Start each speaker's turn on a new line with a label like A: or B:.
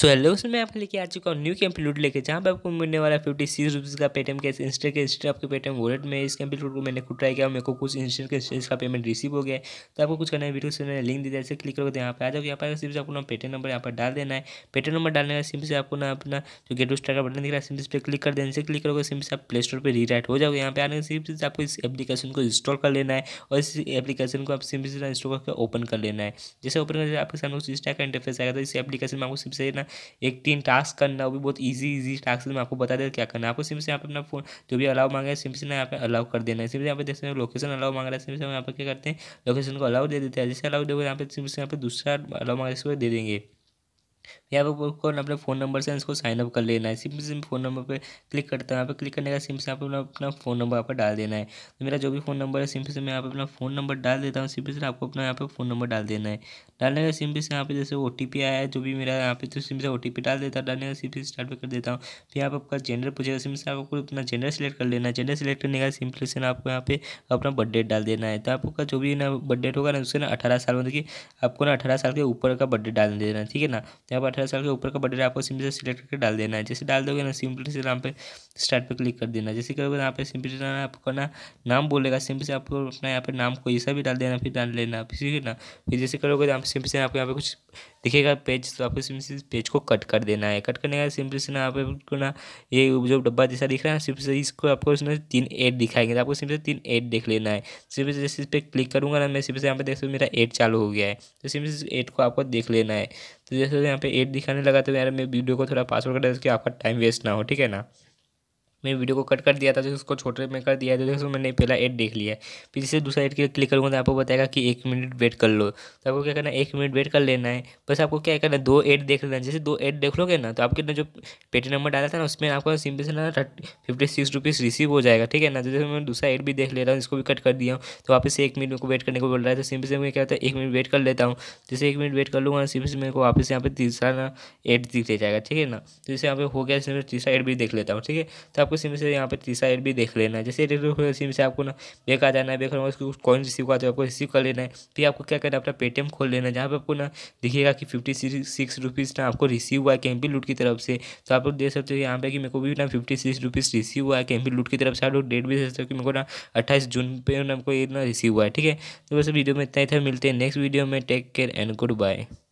A: so hello उसमें मैं आपको लेके आ चुका हूँ न्यू कैंप्यूट लेके जहाँ पे आपको मिलने वाला फिफ्टी सिक्स रुपीज़ का पेटीएम कैश इंस्टेंट कैश आपके पेटीएम वॉलेट में इस कैंप्यूट को मैंने खुद ट्राई किया मेरे को कुछ इंस्टेंट कैश का पेमेंट रिसीव हो गया तो आपको कुछ करना है वीडियो से मैंने लिंक दे दिया जैसे क्लिक करोगे तो यहाँ पर आ जाओगे यहाँ पर सिर्फ आपको ना पेटीएम नंबर यहाँ पर डाल देना है पेटीएम नंबर डालने का सिम से आपको ना अपना जो गेट स्टार का बटन दिख रहा है सिम पर क्लिक कर देने से क्लिक करोगे सिम से आप प्ले स्टोर पर रीराइट हो जाओगे यहाँ पे आने सिम से आपको इस एप्लीकेशन को इंस्टॉल कर लेना है और इस एप्लीकेशन को आप सिम से इंस्टॉल करके ओपन कर लेना है जैसे ओपन कर आपके सामने उस इंस्टा का इंटरफेस आएगा तो इस एप्लीकेशन में आपको सिम से ना करना एक तीन टास्क करना वो भी बहुत ईजी ईजी टास्क मैं आपको बता दे क्या करना आपको सिम से यहाँ पर अपना फोन जो भी अलाउ मांगा है सिम से ना यहाँ पे अलाउ कर देना है सिम से यहाँ पे देख सकते लोकेशन अलाउ मांग रहा है सिम से हम यहाँ पर क्या करते हैं लोकेशन को अलाउ दे देते हैं जैसे अलाउ देखो यहाँ पे सिम से यहाँ पे दूसरा अलाउ मांगा है दे देंगे यहाँ पर आपको अपने फ़ोन नंबर से इसको साइन अप कर लेना है सिंपली सिम फ़ोन नंबर पर क्लिक करता है यहाँ पर क्लिक करने का सिम से आप अपना फ़ोन नंबर यहाँ पर डाल देना है तो मेरा जो भी फ़ोन नंबर है सिम से मैं यहाँ पर अपना फ़ोन नंबर डाल देता हूँ सिम से आपको अपना यहाँ पर फ़ोन नंबर डाल देना है डालने का सिम से यहाँ पर जैसे ओ आया है जो भी मेरा यहाँ पे तो सिम से ओ डाल देता है डालने का से स्टार्ट पर कर देता हूँ फिर यहाँ पर आपका जेंडर पूछेगा सिम से आपको अपना जेंडर सेलेक्ट कर लेना है जेंडर सेलेक्ट करने का सिंपल से आपको यहाँ पे अपना बर्थडे डाल देना है तो आपका जो भी ना डेट होगा ना उससे ना अठारह साल मतलब कि आपको ना अठारह साल के ऊपर का बर्थडे डाल देना है ठीक है ना यहाँ पर अठारह साल के ऊपर का बर्थडे आपको सिंपली से सिलेक्ट करके डाल देना है जैसे डाल दोगे ना सिंपली से यहाँ पे स्टार्ट पे क्लिक कर देना जैसे करोगे यहाँ पे सिंपली से आपको ना नाम बोलेगा सिंपली से आपको अपना यहाँ पे नाम को ऐसा भी डाल देना फिर डाल लेना फिर ठीक है ना फिर जैसे करोगे यहाँ पे सिंपली से आपको यहाँ पे कुछ दिखेगा पेज तो आपको सिंपली से पेज को कट कर देना है कट करने का सिंपली से ना यहाँ आपको ना ये जो डब्बा जैसा दिख रहा है सिंपली से इसको आपको उसमें तीन एड दिखाएंगे आपको सिंपली से तीन एड देख लेना है सिंपली से जैसे इस पर क्लिक करूँगा ना मैं सिंपली से यहाँ पे देख सकता मेरा एड चालू हो गया है तो सिंपली से एड को आपको देख लेना है तो जैसे यहाँ पे एट दिखाने लगा तो यार मैं वीडियो को थोड़ा पासवर्ड कर इसके आपका टाइम वेस्ट ना हो ठीक है ना मैं वीडियो को कट कर दिया था जैसे उसको छोटे में कर दिया था जैसे मैंने पहला एड देख लिया फिर जैसे दूसरा एड के क्लिक करूँगा तो आपको बताएगा कि एक मिनट वेट कर लो तो आपको क्या करना है एक मिनट वेट कर लेना है बस आपको क्या करना है दो एड देख लेना है जैसे दो एड देख लोगे ना तो आपके ना जो पेटी नंबर डाला था ना उसमें आपका सिंपल से ना फिफ्टी सिक्स रुपीज़ रिसीव हो जाएगा ठीक है ना जैसे मैं दूसरा एड भी देख ले रहा हूँ इसको भी कट कर दिया हूँ तो वापस से एक मिनट को वेट करने को बोल रहा है तो सिंपल से मैं क्या होता है एक मिनट वेट कर लेता हूँ जैसे एक मिनट वेट कर लूँगा सिंपल से मेरे को वापस यहाँ पे तीसरा ना एड दिख जाएगा ठीक है ना जैसे तो यहाँ पे हो गया तीसरा एड भी देख लेता हूँ ठीक है तो आप आपको सिम से यहाँ पर तीसरा एड भी देख लेना है जैसे रेगुलर सिम से आपको ना बेक आ जाना है बेक उसको कॉइन रिसीव करते हो आपको रिसीव कर लेना है फिर आपको क्या करना है अपना पेटीएम खोल लेना है जहाँ पर आपको ना दिखेगा कि फिफ्टी सिक्स रुपीज़ ना आपको रिसीव हुआ है कैम्पी लूट की तरफ से तो आप लोग देख सकते हो यहाँ पे कि मेरे को भी ना फिफ्टी सिक्स रुपीज़ रिसीव हुआ है कैम्पी लूट की तरफ से आप लोग डेट भी दे सकते हो कि मेरे को ना अट्ठाईस जून पे ना आपको ये ना रिसीव हुआ है ठीक है तो बस वीडियो में इतना ही था मिलते हैं नेक्स्ट वीडियो में take care and good bye